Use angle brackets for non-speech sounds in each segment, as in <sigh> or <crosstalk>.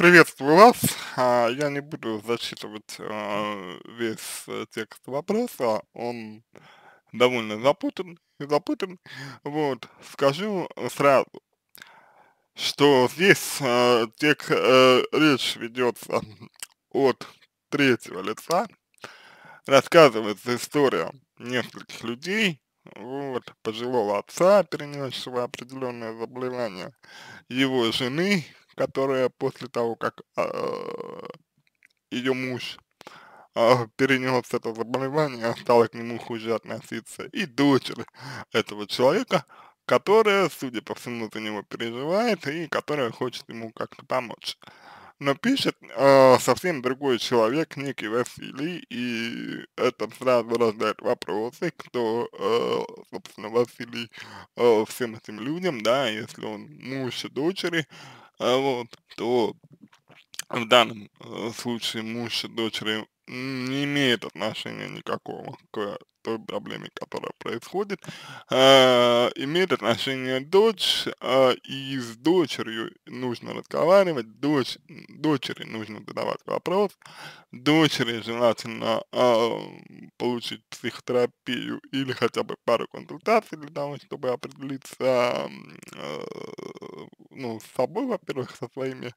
Приветствую вас. А, я не буду зачитывать а, весь э, текст вопроса, он довольно запутан, и запутан. Вот, скажу э, сразу, что здесь э, тек, речь ведется от третьего лица, рассказывается история нескольких людей, вот, пожилого отца, перенесшего определенное заболевание, его жены, которая после того, как э, а, ее муж э, а, перенес это заболевание, стала к нему хуже относиться, и дочери этого человека, которая, судя по всему, за него переживает и которая хочет ему как-то помочь. Но пишет э, совсем другой человек, некий Василий, и это сразу рождает вопросы, кто, э, собственно, Василий э, всем этим людям, да, если он муж дочери, э, а вот, то в данном э, случае муж с дочерью не имеет отношения никакого к той проблеме, которая происходит, э, имеет отношение дочь, э, и с дочерью нужно разговаривать, дочь, дочери нужно задавать вопрос, дочери желательно э, получить психотерапию или хотя бы пару консультаций для того, чтобы определиться, э, ну, с собой, во-первых, со своими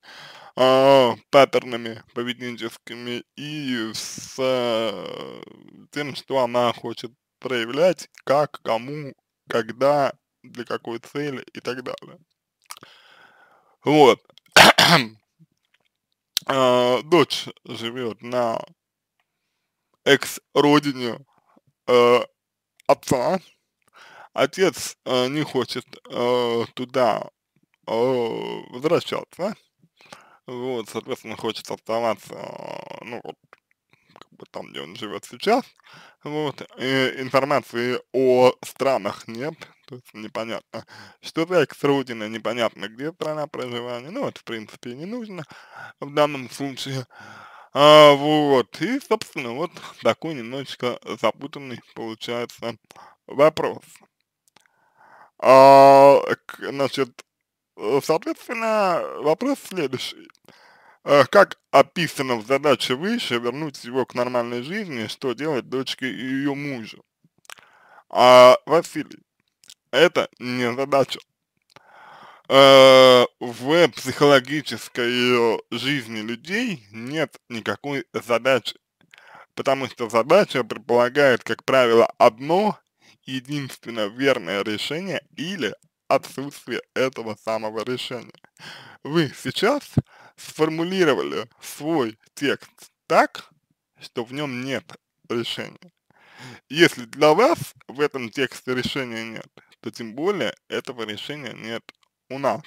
э, паттернами поведенческими и с э, тем, что она хочет хочет проявлять, как, кому, когда, для какой цели и так далее. Вот. <clears throat> А, дочь живет на экс-родине э, отца. Отец э, не хочет э, туда э, возвращаться. Вот, соответственно, хочет оставаться, э, ну, бы там, где он живет сейчас, вот, и информации о странах нет, то есть непонятно, что за экс-родина, непонятно, где страна проживания, ну, это, в принципе, не нужно в данном случае, а, вот, и, собственно, вот такой немножечко запутанный получается вопрос. А, значит, э, соответственно, вопрос следующий. Э, как описано в задаче выше, вернуть его к нормальной жизни, что делать дочке и ее мужу. А, Василий, это не задача. Э, в психологической жизни людей нет никакой задачи, потому что задача предполагает, как правило, одно единственно верное решение или отсутствие этого самого решения. Вы сейчас сформулировали свой текст так, что в нем нет решения. Если для вас в этом тексте решения нет, то тем более этого решения нет у нас.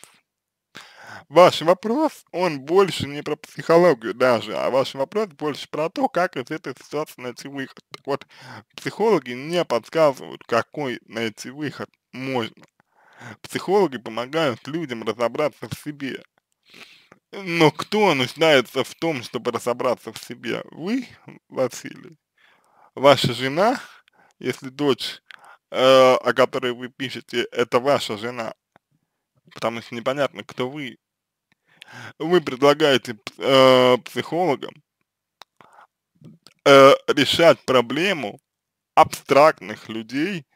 Ваш вопрос, он больше не про психологию даже, а ваш вопрос больше про то, как из этой ситуации найти выход. Так вот, психологи не подсказывают, какой найти выход можно. Психологи помогают людям разобраться в себе, но кто нуждается в том, чтобы разобраться в себе? Вы, Василий, ваша жена, если дочь, э, о которой вы пишете, это ваша жена, потому что непонятно, кто вы. Вы предлагаете э, психологам э, решать проблему абстрактных людей,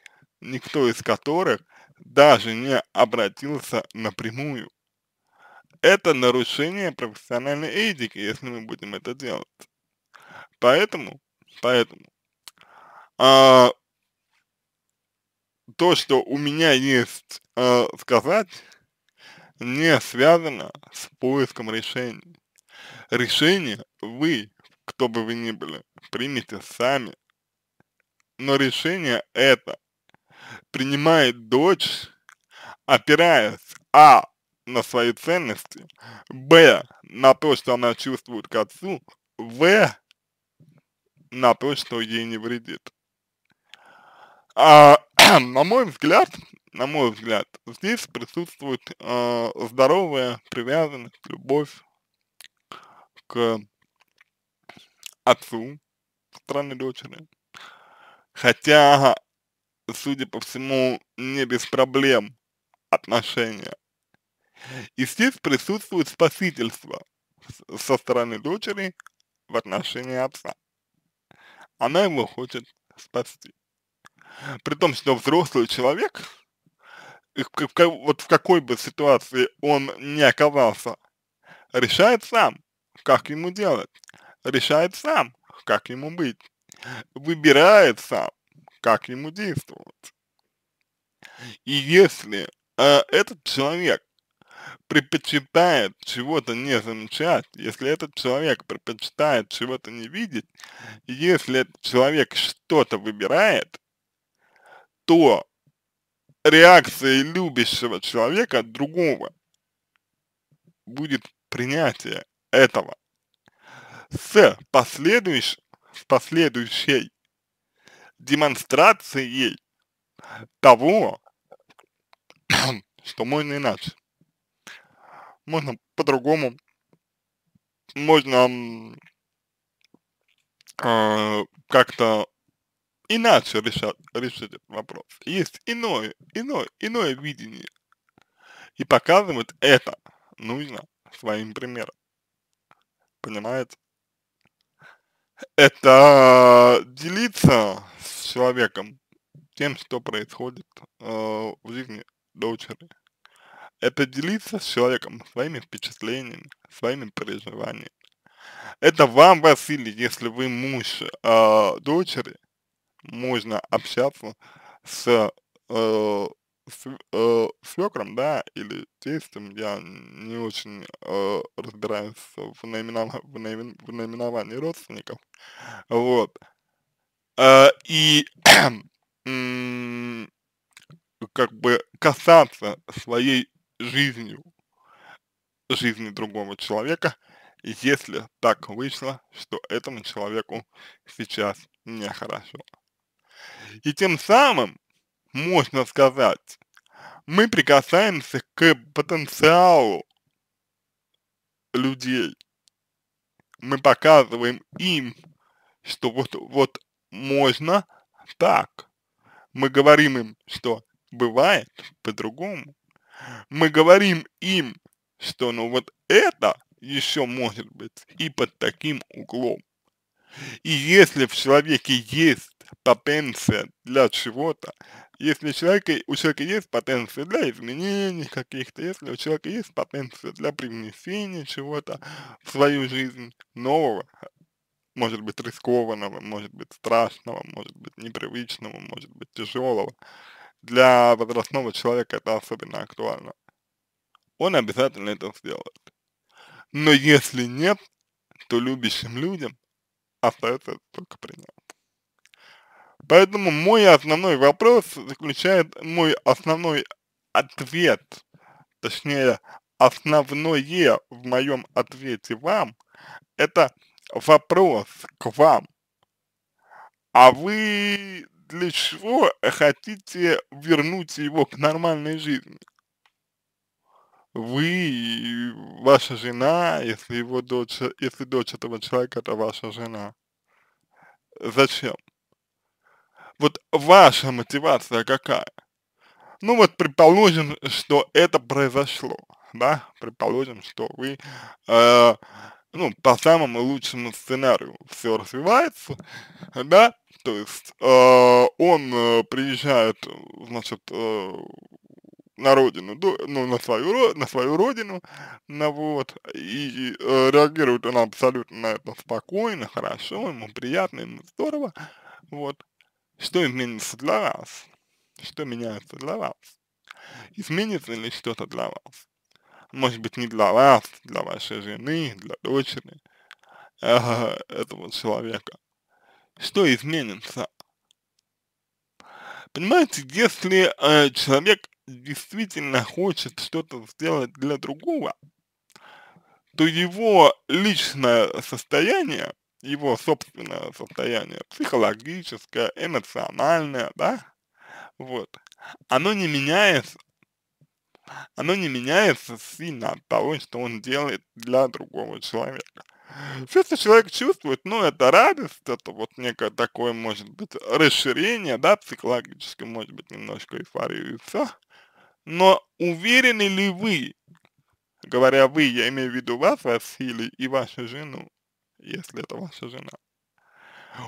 никто из которых даже не обратился напрямую это нарушение профессиональной этики, если мы будем это делать. Поэтому, поэтому, а, то, что у меня есть а, сказать, не связано с поиском решения. Решение вы, кто бы вы ни были, примите сами. Но решение это принимает дочь, опираясь а на свои ценности, б, на то, что она чувствует к отцу, в, на то, что ей не вредит. А, <clears throat> на мой взгляд, на мой взгляд, здесь присутствует э, здоровая привязанность, любовь к отцу стороны дочери. Хотя, судя по всему, не без проблем отношения и здесь присутствует спасительство со стороны дочери в отношении отца. Она его хочет спасти. При том, что взрослый человек, вот в какой бы ситуации он не оказался, решает сам, как ему делать, решает сам, как ему быть, выбирает сам, как ему действовать. И если э, этот человек предпочитает чего-то не замечать, если этот человек предпочитает чего-то не видеть, если этот человек что-то выбирает, то реакцией любящего человека другого будет принятие этого с последующей, с последующей демонстрацией того, <clears throat> что можно иначе можно по-другому, можно э, как-то иначе решать, решить этот вопрос. Есть иное, иное, иное видение. И показывать это нужно своим примером. Понимаете? Это делиться с человеком тем, что происходит э, в жизни дочери это делиться с человеком своими впечатлениями, своими переживаниями. Это вам, Василий, если вы муж э, дочери, можно общаться с, э, с э, свекром, да, или тестом. я не очень э, разбираюсь в, наименов... в, наимен... в наименовании родственников, вот. Э, и <clears throat> как бы касаться своей жизнью, жизнью другого человека, если так вышло, что этому человеку сейчас нехорошо. И тем самым, можно сказать, мы прикасаемся к потенциалу людей. Мы показываем им, что вот, вот можно так. Мы говорим им, что бывает по-другому мы говорим им, что ну вот это еще может быть и под таким углом. И если в человеке есть потенция для чего-то, если человека, у человека есть потенция для изменений каких-то, если у человека есть потенция для привнесения чего-то в свою жизнь нового, может быть рискованного, может быть страшного, может быть непривычного, может быть тяжелого, для возрастного человека это особенно актуально, он обязательно это сделает. Но если нет, то любящим людям остается только принять. Поэтому мой основной вопрос заключает, мой основной ответ, точнее, основное в моем ответе вам, это вопрос к вам. А вы для чего хотите вернуть его к нормальной жизни? Вы ваша жена, если его дочь, если дочь этого человека, это ваша жена. Зачем? Вот ваша мотивация какая? Ну вот предположим, что это произошло, да, предположим, что вы, э, ну, по самому лучшему сценарию все развивается, да, то есть а, э, он приезжает, значит, э, на родину, до, ну, на свою, на свою родину, на вот, и э, реагирует он абсолютно на это спокойно, хорошо, ему приятно, ему здорово, вот. Что изменится для вас? Что меняется для вас? Изменится ли что-то для вас? Может быть, не для вас, для вашей жены, для дочери э, этого человека что изменится. Понимаете, если э, человек действительно хочет что-то сделать для другого, то его личное состояние, его собственное состояние, психологическое, эмоциональное, да, вот, оно не меняется, оно не меняется сильно от того, что он делает для другого человека. Все, что человек чувствует, ну, это радость, это вот некое такое, может быть, расширение, да, психологическое, может быть, немножко эйфорию и все. Но уверены ли вы, говоря вы, я имею в виду вас, Василий, и вашу жену, если это ваша жена,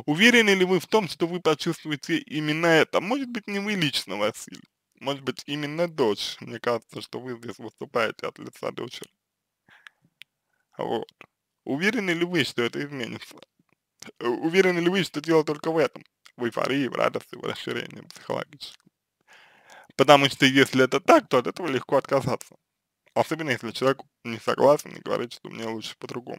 уверены ли вы в том, что вы почувствуете именно это? Может быть, не вы лично, Василий, может быть, именно дочь. Мне кажется, что вы здесь выступаете от лица дочери. Вот. Уверены ли вы, что это изменится? Э, уверены ли вы, что дело только в этом? В эйфории, в радости, в расширении психологическом. Потому что если это так, то от этого легко отказаться. Особенно если человек не согласен и говорит, что мне лучше по-другому.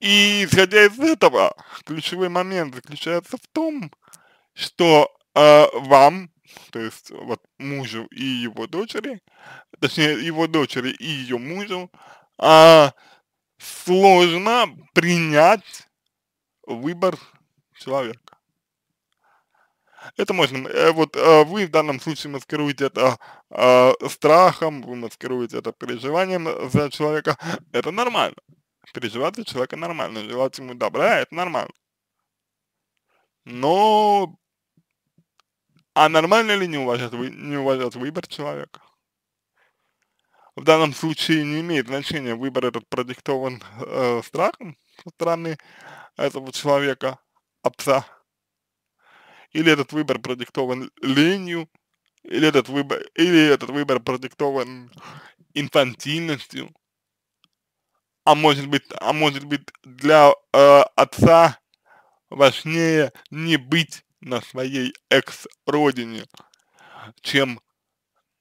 И исходя из этого, ключевой момент заключается в том, что э, вам, то есть вот мужу и его дочери, точнее его дочери и ее мужу, э, сложно принять выбор человека. Это можно, э, вот э, вы в данном случае маскируете это э, страхом, вы маскируете это переживанием за человека, это нормально. Переживать за человека нормально, желать ему добра, это нормально. Но, а нормально ли не уважать, не уважать выбор человека? в данном случае не имеет значения, выбор этот продиктован э, страхом со стороны этого человека, отца, или этот выбор продиктован ленью, или этот выбор, или этот выбор продиктован инфантильностью, а может быть, а может быть для э, отца важнее не быть на своей экс-родине, чем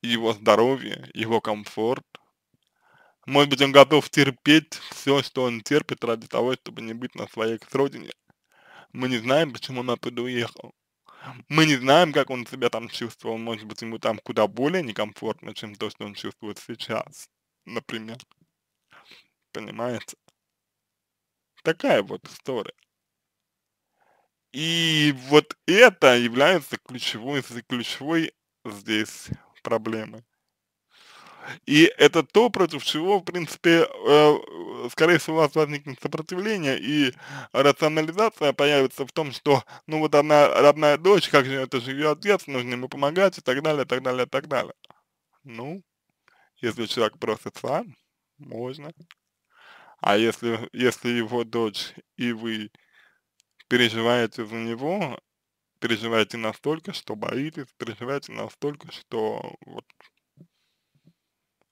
его здоровье, его комфорт. Может быть, он готов терпеть все, что он терпит ради того, чтобы не быть на своей родине. Мы не знаем, почему он оттуда уехал. Мы не знаем, как он себя там чувствовал. Может быть, ему там куда более некомфортно, чем то, что он чувствует сейчас, например. Понимаете? Такая вот история. И вот это является ключевой, ключевой здесь проблемы. И это то, против чего, в принципе, э, скорее всего, у вас возникнет сопротивление, и рационализация появится в том, что, ну, вот одна родная дочь, как же это же ее отец, нужно ему помогать, и так далее, и так далее, и так далее. Ну, если человек просит сам, можно. А если, если его дочь и вы переживаете за него, переживаете настолько, что боитесь, переживаете настолько, что вот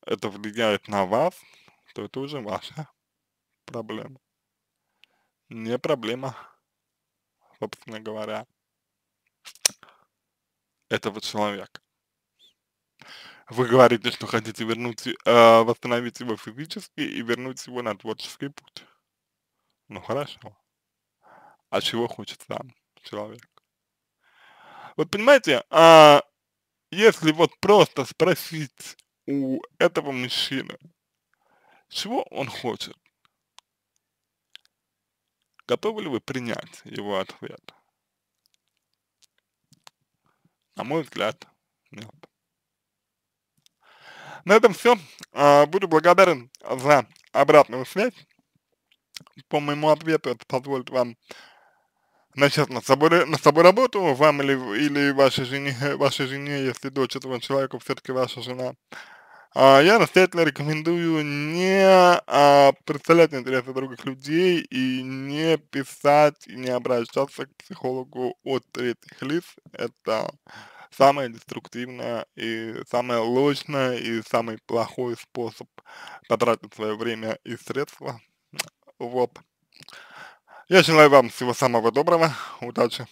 это влияет на вас, то это уже ваша проблема. Не проблема, собственно говоря, этого человека. Вы говорите, что хотите вернуть, э, восстановить его физически и вернуть его на творческий путь. Ну хорошо. А чего хочет сам человек? Вот понимаете, а если вот просто спросить у этого мужчины, чего он хочет, готовы ли вы принять его ответ? На мой взгляд, нет. На этом все. А, буду благодарен за обратную связь. По моему ответу это позволит вам начать над собой, над собой работу, вам или, или вашей жене, вашей жене, если дочь этого человека все-таки ваша жена, а, я настоятельно рекомендую не а, представлять интересы других людей и не писать и не обращаться к психологу от третьих лиц. Это самое деструктивное и самое ложное и самый плохой способ потратить свое время и средства. Вот. Я желаю вам всего самого доброго, удачи.